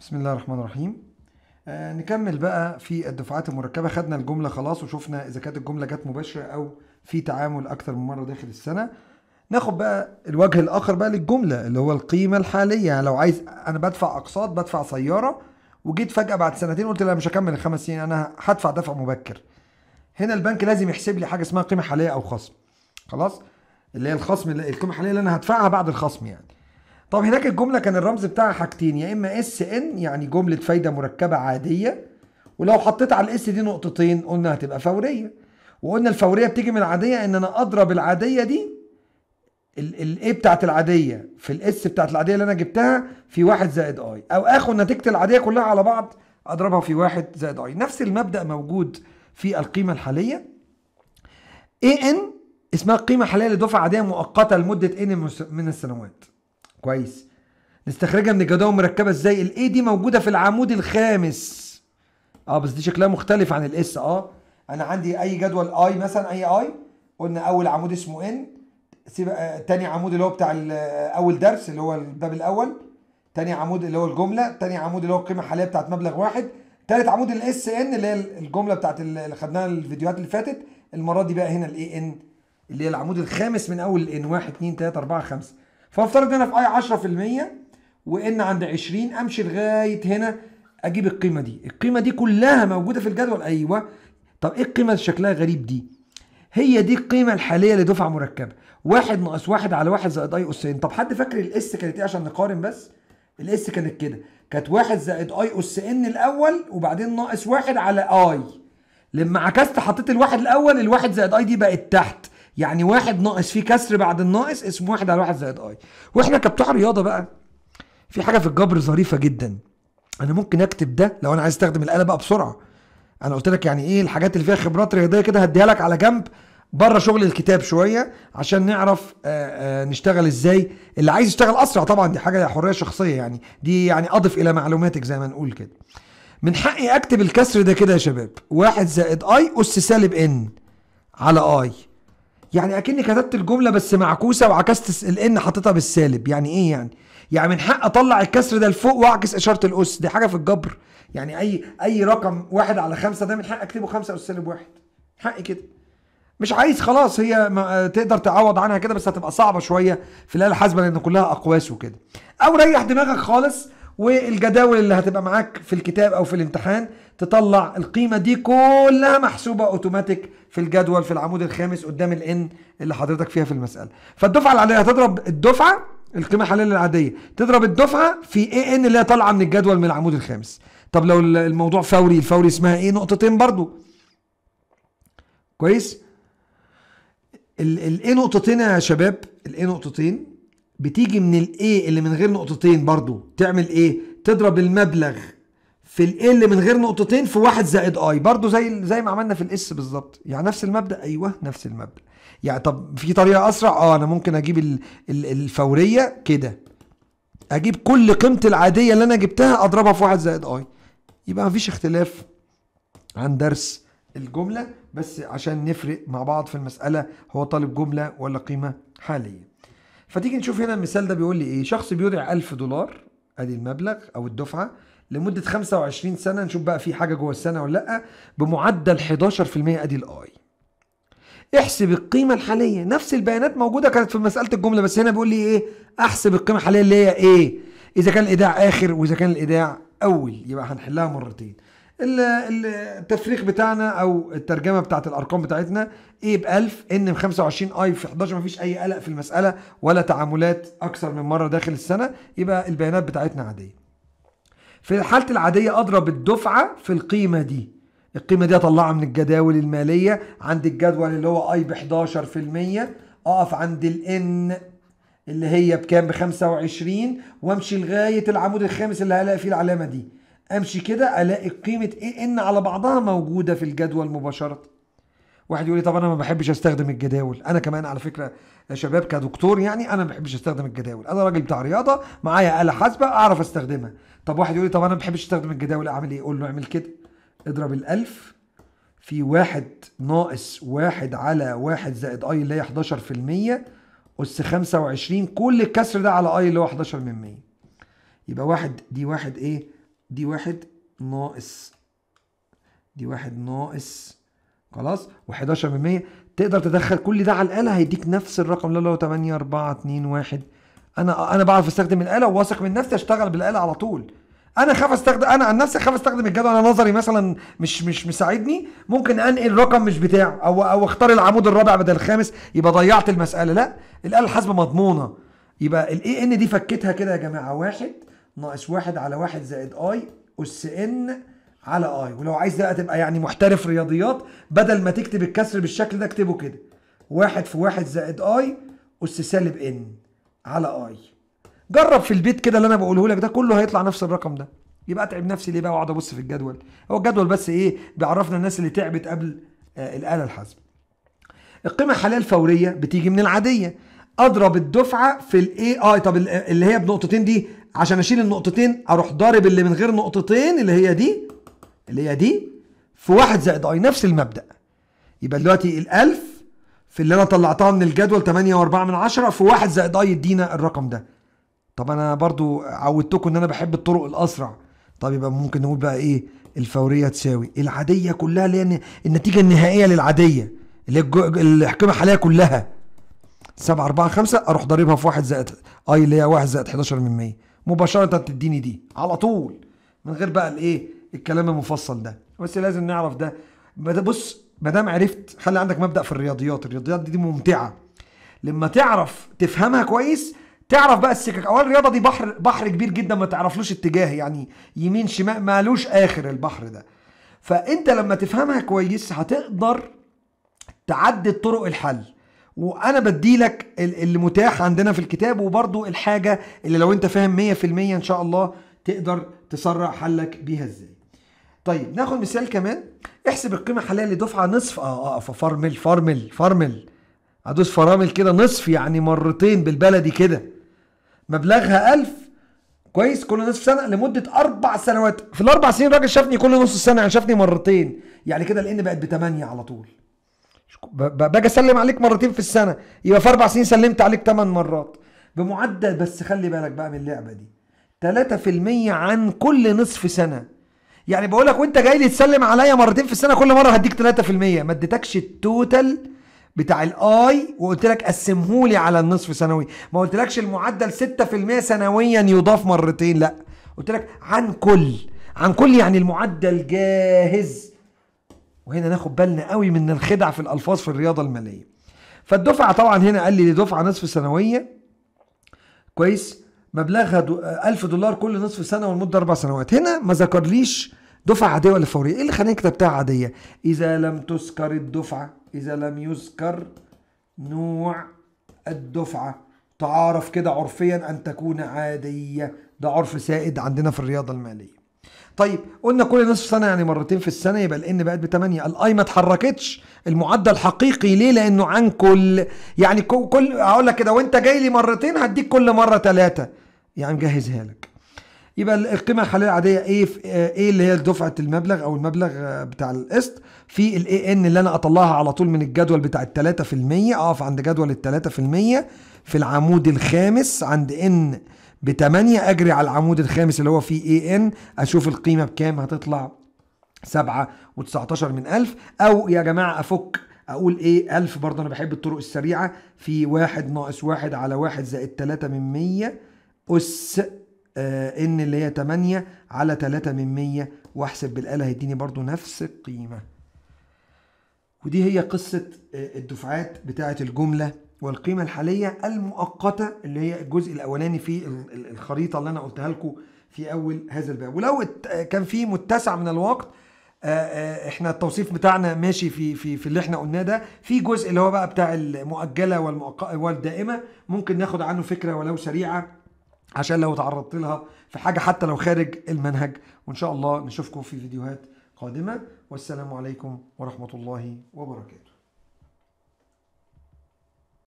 بسم الله الرحمن الرحيم آه نكمل بقى في الدفعات المركبة خدنا الجملة خلاص وشفنا إذا كانت الجملة جت مباشرة أو في تعامل اكثر من مرة داخل السنة ناخد بقى الوجه الآخر بقى للجملة اللي هو القيمة الحالية يعني لو عايز أنا بدفع أقساط بدفع سيارة وجيت فجأة بعد سنتين قلت لا مش هكمل الخمس سنين أنا هدفع دفع مبكر هنا البنك لازم يحسب لي حاجة اسمها قيمة حالية أو خصم خلاص اللي هي الخصم القيمة الحالية اللي أنا هدفعها بعد الخصم يعني طب هناك الجمله كان الرمز بتاعها حاجتين يا اما اس ان يعني جمله فايده مركبه عاديه ولو حطيت على الاس دي نقطتين قلنا هتبقى فوريه وقلنا الفوريه بتيجي من العاديه ان انا اضرب العاديه دي الاي بتاعت العاديه في الاس بتاعت العاديه اللي انا جبتها في واحد زائد اي او اخد نتيجه العاديه كلها على بعض اضربها في واحد زائد اي نفس المبدا موجود في القيمه الحاليه اي ان اسمها القيمه الحاليه لدفعه عاديه مؤقته لمده ان من السنوات كويس نستخرجها من الجدول مركبه ازاي الاي دي موجوده في العمود الخامس اه بس دي شكلها مختلف عن الاس اه انا عندي اي جدول اي مثلا اي اي قلنا اول عمود اسمه ان سيب آه، تاني عمود اللي هو بتاع آه، اول درس اللي هو الباب الاول تاني عمود اللي هو الجمله تاني عمود اللي هو القيمه الحاليه بتاعت مبلغ واحد تالت عمود الاس ان اللي هي الجمله بتاعت اللي خدناها الفيديوهات اللي فاتت المره دي بقى هنا الاي ان اللي هي العمود الخامس من اول ان 1 2 3 4 5 فافترض انا في اي 10% وان عند 20 امشي لغايه هنا اجيب القيمه دي القيمه دي كلها موجوده في الجدول ايوه طب ايه القيمه اللي شكلها غريب دي هي دي القيمه الحاليه لدفعه مركبه واحد ناقص واحد على واحد زائد اي اس ان طب حد فاكر الاس كانت ايه عشان نقارن بس الاس كانت كده كانت واحد زائد اي اس ان الاول وبعدين ناقص واحد على اي لما عكست حطيت الواحد الاول الواحد زائد اي دي بقت تحت يعني واحد ناقص فيه كسر بعد الناقص اسمه واحد على واحد زائد اي واحنا كبتوع رياضه بقى في حاجه في الجبر ظريفه جدا انا ممكن اكتب ده لو انا عايز استخدم الاله بقى بسرعه انا قلت لك يعني ايه الحاجات اللي فيها خبرات رياضيه كده هديها لك على جنب بره شغل الكتاب شويه عشان نعرف آآ آه، آآ آه، نشتغل ازاي اللي عايز يشتغل اسرع طبعا دي حاجه حريه شخصيه يعني دي يعني اضف الى معلوماتك زي ما نقول كده من حقي اكتب الكسر ده كده يا شباب واحد زائد اي اس سالب ان على اي يعني اكني كتبت الجمله بس معكوسه وعكست الان حطيتها بالسالب يعني ايه يعني يعني من حق اطلع الكسر ده لفوق واعكس اشاره الاس دي حاجه في الجبر يعني اي اي رقم واحد على خمسه ده من حق اكتبه خمسه اس سالب واحد حقي كده مش عايز خلاص هي ما آه، تقدر تعوض عنها كده بس هتبقى صعبه شويه في الاله الحاسبه لان كلها اقواس وكده او ريح دماغك خالص والجداول اللي هتبقى معاك في الكتاب او في الامتحان تطلع القيمه دي كلها محسوبه اوتوماتيك في الجدول في العمود الخامس قدام الان اللي حضرتك فيها في المساله فالدفعه العاديه هتضرب الدفعه القيمه الحاليه العاديه تضرب الدفعه في اي ان اللي هي طالعه من الجدول من العمود الخامس طب لو الموضوع فوري الفوري اسمها ايه نقطتين برضو كويس الايه نقطتين يا شباب الايه نقطتين بتيجي من الايه اللي من غير نقطتين برضو تعمل ايه تضرب المبلغ في الايه اللي من غير نقطتين في واحد زائد اي برضو زي زي ما عملنا في الاس بالظبط يعني نفس المبدا ايوه نفس المبدا يعني طب في طريقه اسرع اه انا ممكن اجيب الفوريه كده اجيب كل قيمه العاديه اللي انا جبتها اضربها في واحد زائد اي يبقى مفيش اختلاف عن درس الجمله بس عشان نفرق مع بعض في المساله هو طالب جمله ولا قيمه حاليه فتيجي نشوف هنا المثال ده بيقول لي ايه شخص بيودع 1000 دولار ادي المبلغ او الدفعه لمده 25 سنه نشوف بقى في حاجه جوه السنه ولا لا بمعدل 11% ادي الاي احسب القيمه الحاليه نفس البيانات موجوده كانت في مساله الجمله بس هنا بيقول لي ايه احسب القيمه الحاليه اللي هي ايه اذا كان الايداع اخر واذا كان الايداع اول يبقى هنحلها مرتين التفريق بتاعنا او الترجمه بتاعت الارقام بتاعتنا ايه ب 1000 ان ب 25 اي في 11 مفيش اي قلق في المساله ولا تعاملات اكثر من مره داخل السنه يبقى البيانات بتاعتنا عاديه في الحالة العادية أضرب الدفعة في القيمة دي القيمة دي أطلعها من الجداول المالية عند الجدول اللي هو أي ب 11% أقف عند الإن اللي هي بكام ب 25 وامشي لغاية العمود الخامس اللي هلاقي فيه العلامة دي امشي كده الاقي قيمه ايه ان على بعضها موجوده في الجدول مباشره واحد يقول لي طب انا ما بحبش استخدم الجداول انا كمان على فكره يا شباب كدكتور يعني انا ما بحبش استخدم الجداول انا راجل بتاع رياضه معايا آلة حاسبه اعرف استخدمها طب واحد يقول لي طب انا ما بحبش استخدم الجداول اعمل ايه اقول له اعمل كده اضرب الالف في واحد ناقص واحد على واحد زائد اي اللي هي 11% اس 25 كل الكسر ده على اي اللي هو 11 من 100 يبقى واحد دي واحد ايه دي واحد ناقص دي واحد ناقص خلاص و11 تقدر تدخل كل ده على الآلة هيديك نفس الرقم اللي هو 8 4 2 1 أنا أنا بعرف أستخدم الآلة وواثق من نفسي أشتغل بالآلة على طول انا خاف استخدم انا عن نفسي خاف استخدم الجدول انا نظري مثلا مش مش مساعدني ممكن انقل رقم مش بتاعه او او اختار العمود الرابع بدل الخامس يبقى ضيعت المساله لا الاله الحاسبه مضمونه يبقى الاي ان دي فكتها كده يا جماعه واحد ناقص واحد على واحد زائد اي اس ان على اي ولو عايز بقى تبقى يعني محترف رياضيات بدل ما تكتب الكسر بالشكل ده اكتبه كده واحد في واحد زائد اي اس سالب ان على اي جرب في البيت كده اللي انا بقوله لك ده كله هيطلع نفس الرقم ده يبقى اتعب نفسي ليه بقى واقعد ابص في الجدول هو الجدول بس ايه بيعرفنا الناس اللي تعبت قبل آه الاله الحاسب القيمه الحاليه الفوريه بتيجي من العاديه اضرب الدفعه في الاي اي طب اللي هي بنقطتين دي عشان اشيل النقطتين اروح ضارب اللي من غير نقطتين اللي هي دي اللي هي دي في واحد زائد اي نفس المبدا يبقى دلوقتي الالف في اللي انا طلعتها من الجدول 8 و4 من 10 في واحد زائد اي يدينا الرقم ده طب انا برضو عودتكم ان انا بحب الطرق الاسرع طب يبقى ممكن نقول بقى ايه الفوريه تساوي العاديه كلها لان النتيجه النهائيه للعاديه اللي الحكمه الحاليه كلها 7 4 5 اروح ضاربها في 1 زائد اي اللي هي 1 زائد 11 من 100 مباشره تديني دي على طول من غير بقى الايه الكلام المفصل ده بس لازم نعرف ده بص ما دام عرفت خلي عندك مبدا في الرياضيات الرياضيات دي, دي ممتعه لما تعرف تفهمها كويس تعرف بقى السكك اول الرياضه دي بحر بحر كبير جدا ما تعرفلوش اتجاه يعني يمين شمال مالوش اخر البحر ده فانت لما تفهمها كويس هتقدر تعدد طرق الحل وانا بدي لك اللي متاح عندنا في الكتاب وبرضو الحاجة اللي لو انت فاهم 100% ان شاء الله تقدر تسرع حلك بيها ازاي طيب ناخد مثال كمان احسب القيمة الحالية لدفعة نصف اه اه, آه، فارمل فارمل فارمل ادوس فرامل كده نصف يعني مرتين بالبلدي كده مبلغها 1000 كويس كل نصف سنه لمده اربع سنوات في الاربع سنين الراجل شافني كل نص سنه يعني شافني مرتين يعني كده لأن بقت ب 8 على طول باجي اسلم عليك مرتين في السنه يبقى في اربع سنين سلمت عليك ثمان مرات بمعدل بس خلي بالك بقى من اللعبه دي 3% عن كل نصف سنه يعني بقول لك وانت جاي لي تسلم عليا مرتين في السنه كل مره هديك 3% ما اديتكش التوتال بتاع الاي وقلت لك قسمهولي على النصف سنوي ما قلتلكش المعدل 6% سنويا يضاف مرتين لا قلت لك عن كل عن كل يعني المعدل جاهز وهنا ناخد بالنا قوي من الخدع في الالفاظ في الرياضه الماليه فالدفعه طبعا هنا قال لي دفعه نصف سنويه كويس مبلغها 1000 دولار كل نصف سنه ولمده اربع سنوات هنا ما ذكرليش دفعه عاديه ولا فوريه ايه اللي خلاني كتبتها عاديه اذا لم تذكر الدفعه اذا لم يذكر نوع الدفعه تعارف كده عرفيا ان تكون عاديه ده عرف سائد عندنا في الرياضه الماليه طيب قلنا كل نصف سنه يعني مرتين في السنه يبقى الان بقت ب 8 الاي ما اتحركتش المعدل حقيقي ليه لانه عن كل يعني كل هقول لك كده وانت جاي لي مرتين هديك كل مره ثلاثه يعني مجهزها لك يبقى القيمه الحاليه العاديه ايه في ايه اللي هي دفعه المبلغ او المبلغ بتاع القسط في الاي ان اللي انا اطلعها على طول من الجدول بتاع ال 3% اقف عند جدول ال 3% في العمود الخامس عند ان ب 8 اجري على العمود الخامس اللي هو فيه اي ان اشوف القيمه بكام هتطلع 7 و19 من 1000 او يا جماعه افك اقول ايه 1000 برضه انا بحب الطرق السريعه في 1 ناقص 1 على 1 زائد 3 من 100 اس آه ان اللي هي 8 على 3 من 100 واحسب بالاله هيديني برضه نفس القيمه ودي هي قصة آه، الدفعات بتاعة الجملة والقيمة الحالية المؤقتة اللي هي الجزء الأولاني في الخريطة اللي أنا قلتها لكم في أول هذا الباب ولو آه، كان في متسع من الوقت آه، احنا التوصيف بتاعنا ماشي في في في اللي احنا قلناه ده في جزء اللي هو بقى بتاع المؤجله والدائمه ممكن ناخد عنه فكره ولو سريعه عشان لو تعرضت لها في حاجه حتى لو خارج المنهج وان شاء الله نشوفكم في فيديوهات قادمة والسلام عليكم ورحمة الله وبركاته